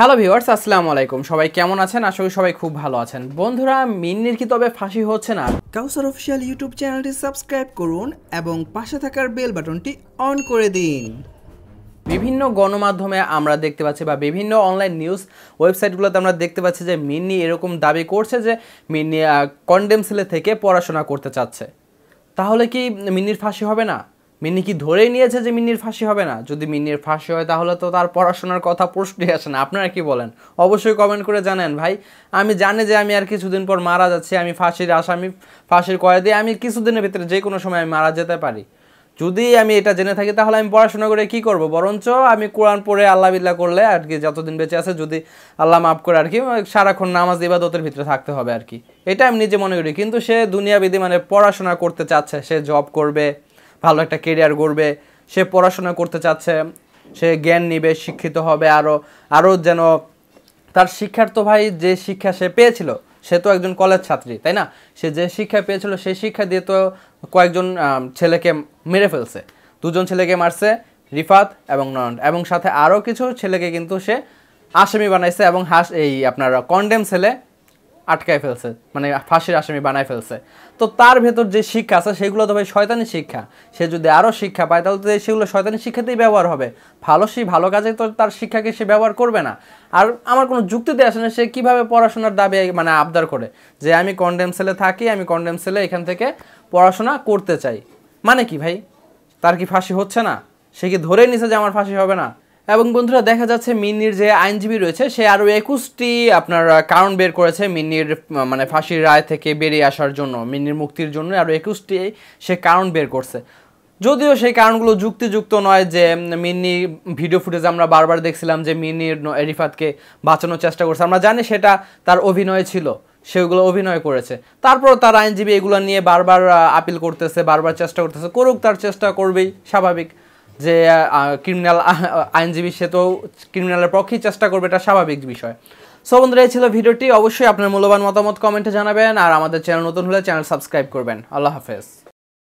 hello viewers আসসালামু আলাইকুম সবাই কেমন আছেন আশা করি সবাই খুব ভালো আছেন বন্ধুরা মিন্নির কি তবে ফাঁসি হচ্ছে না কাউসার অফিসিয়াল ইউটিউব চ্যানেলটি সাবস্ক্রাইব করুন এবং পাশে থাকার বেল বাটনটি অন করে দিন বিভিন্ন গণমাধ্যমে আমরা দেখতে পাচ্ছি বা বিভিন্ন অনলাইন নিউজ ওয়েবসাইটগুলোতে আমরা দেখতে পাচ্ছি যে মিন্নি এরকম দাবি করছে যে মিন্নি কনডেমসেলে থেকে পড়াশোনা করতে চাচ্ছে তাহলে কি মিন্নির ফাঁসি হবে না মিনি কি ধরেই নিয়েছে যে মিনির ফাঁসি হবে না যদি মিনির ফাঁসি হয় তাহলে তো তার পড়াশোনার কথা প্রশ্নই আসে না আপনারা কি বলেন অবশ্যই কমেন্ট করে জানেন ভাই আমি জানি যে আমি আর কিছুদিন পর মারা যাচ্ছি আমি ফাঁসির আসামি ফাঁসির কয়েদে আমি কিছুদিনের ভিতরে যে কোনো সময় আমি মারা যেতে পারি যদি আমি এটা জেনে থাকি তাহলে আমি পড়াশোনা করে কি করব বরঞ্চ আমি কোরআন পড়ে আল্লাহ বিল্লাহ করলে আর কি যতদিন বেঁচে আছে যদি আল্লাহ মাফ করে আর কি সারাক্ষণ নামাজ ইবাদতের ভিতরে থাকতে হবে আর কি এটা আমি নিজে মনে করি কিন্তু সে দুনিয়াবিধি মানে পড়াশোনা করতে চাচ্ছে সে জব করবে ভালো একটা কেরিয়ার গড়বে সে পড়াশোনা করতে চাচ্ছে সে জ্ঞান নিবে শিক্ষিত হবে আরও আরও যেন তার শিক্ষার তো ভাই যে শিক্ষা সে পেয়েছিল সে তো একজন কলেজ ছাত্রী তাই না সে যে শিক্ষা পেয়েছিল সেই শিক্ষা দিয়ে তো কয়েকজন ছেলেকে মেরে ফেলছে দুজন ছেলেকে মারছে রিফাত এবং নয়ন এবং সাথে আরও কিছু ছেলেকে কিন্তু সে আসামি বানাইছে এবং হাস এই আপনার কন্ডেম ছেলে আটকায় ফেলছে মানে ফাঁসির আসামি বানায় ফেলছে তো তার ভেতর যে শিক্ষা আছে সেগুলো তো ভাই শয়তানি শিক্ষা সে যদি আরও শিক্ষা পায় তাহলে তো সেগুলো শয়তানি শিক্ষাতেই ব্যবহার হবে ভালো সেই ভালো কাজে তো তার শিক্ষাকে সে ব্যবহার করবে না আর আমার কোনো যুক্তি দিয়ে আসে না সে কীভাবে পড়াশোনার দাবি মানে আবদার করে যে আমি কন্ডেম সেলে থাকি আমি কন্ডেম সেলে এখান থেকে পড়াশোনা করতে চাই মানে কি ভাই তার কি ফাঁসি হচ্ছে না সে কি ধরেই নিছে যে আমার ফাঁসি হবে না এবং বন্ধুরা দেখা যাচ্ছে মিন্নির যে আইনজীবী রয়েছে সে আরও একুশটি আপনার কারণ বের করেছে মিন্নির মানে ফাঁসির রায় থেকে বেরিয়ে আসার জন্য মিন্নির মুক্তির জন্য আরও একুশটি সে কারণ বের করছে যদিও সেই কারণগুলো যুক্তিযুক্ত নয় যে মিন্নি ভিডিও ফুটেজ আমরা বারবার দেখছিলাম যে মিন্নির রিফাতকে বাঁচানোর চেষ্টা করছে আমরা জানি সেটা তার অভিনয় ছিল সেগুলো অভিনয় করেছে তারপর তার আইনজীবী এগুলো নিয়ে বারবার আপিল করতেছে বারবার চেষ্টা করতেছে করুক তার চেষ্টা করবেই স্বাভাবিক যে ক্রিমিনাল আইনজীবী সে তো ক্রিমিনালের পক্ষেই চেষ্টা করবে এটা স্বাভাবিক বিষয় সো বন্ধুরা এই ছিল ভিডিওটি অবশ্যই আপনার মূল্যবান মতামত কমেন্টে জানাবেন আর আমাদের চ্যানেল নতুন হলে চ্যানেল সাবস্ক্রাইব করবেন আল্লাহ হাফেজ